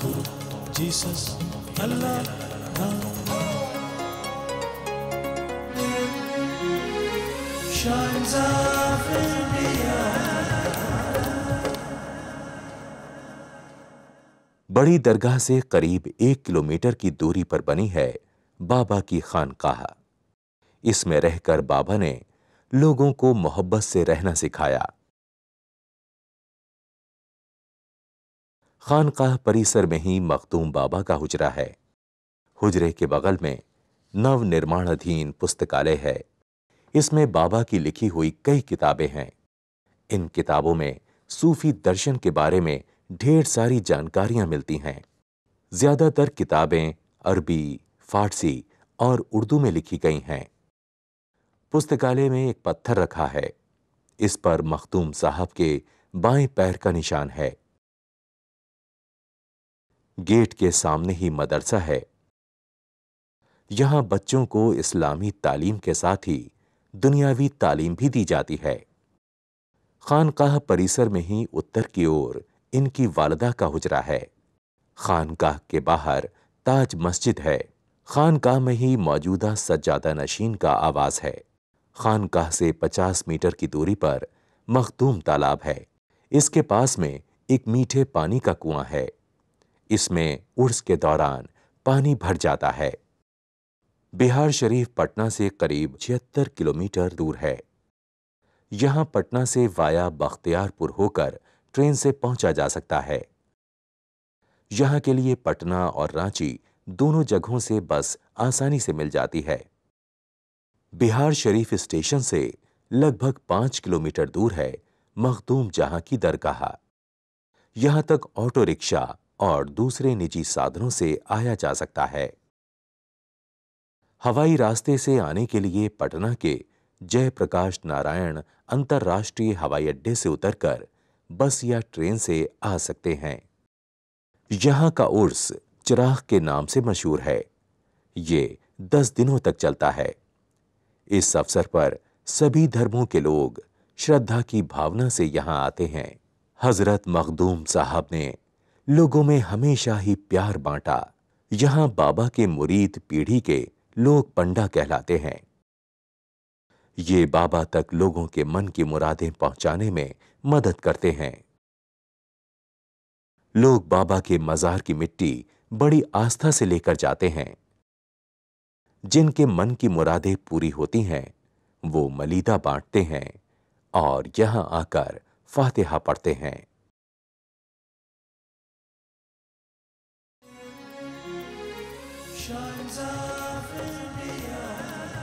Guru, Jesus, Allah, Ram. Shines of India. बड़ी दरगाह से करीब एक किलोमीटर की दूरी पर बनी है बाबा की खानकाह इसमें रहकर बाबा ने लोगों को मोहब्बत से रहना सिखाया खानकाह परिसर में ही मखदूम बाबा का हुजरा है हुजरे के बगल में नव निर्माणाधीन पुस्तकालय है इसमें बाबा की लिखी हुई कई किताबें हैं इन किताबों में सूफी दर्शन के बारे में ढेर सारी जानकारियां मिलती हैं ज्यादातर किताबें अरबी फारसी और उर्दू में लिखी गई हैं पुस्तकालय में एक पत्थर रखा है इस पर मखदूम साहब के बाएं पैर का निशान है गेट के सामने ही मदरसा है यहां बच्चों को इस्लामी तालीम के साथ ही दुनियावी तालीम भी दी जाती है खानकाह परिसर में ही उत्तर की ओर इनकी वालदा का हुजरा है खानकाह के बाहर ताज मस्जिद है खानकाह में ही मौजूदा सज्जादा नशीन का आवाज है खानकाह से 50 मीटर की दूरी पर मखदूम तालाब है इसके पास में एक मीठे पानी का कुआं है इसमें उर्स के दौरान पानी भर जाता है बिहार शरीफ पटना से करीब छिहत्तर किलोमीटर दूर है यहां पटना से वाया बख्तियारपुर होकर ट्रेन से पहुंचा जा सकता है यहां के लिए पटना और रांची दोनों जगहों से बस आसानी से मिल जाती है बिहार शरीफ स्टेशन से लगभग पांच किलोमीटर दूर है मखदूम जहां की दरगाह यहां तक ऑटो रिक्शा और दूसरे निजी साधनों से आया जा सकता है हवाई रास्ते से आने के लिए पटना के जयप्रकाश नारायण अंतर्राष्ट्रीय हवाई अड्डे से उतरकर बस या ट्रेन से आ सकते हैं यहाँ का उर्स चिराग के नाम से मशहूर है ये दस दिनों तक चलता है इस अवसर पर सभी धर्मों के लोग श्रद्धा की भावना से यहाँ आते हैं हजरत मखदूम साहब ने लोगों में हमेशा ही प्यार बांटा यहां बाबा के मुरीद पीढ़ी के लोग पंडा कहलाते हैं ये बाबा तक लोगों के मन की मुरादें पहुंचाने में मदद करते हैं लोग बाबा के मजार की मिट्टी बड़ी आस्था से लेकर जाते हैं जिनके मन की मुरादें पूरी होती हैं वो मलिदा बांटते हैं और यहां आकर फातिहा पढ़ते हैं shines off in the eye.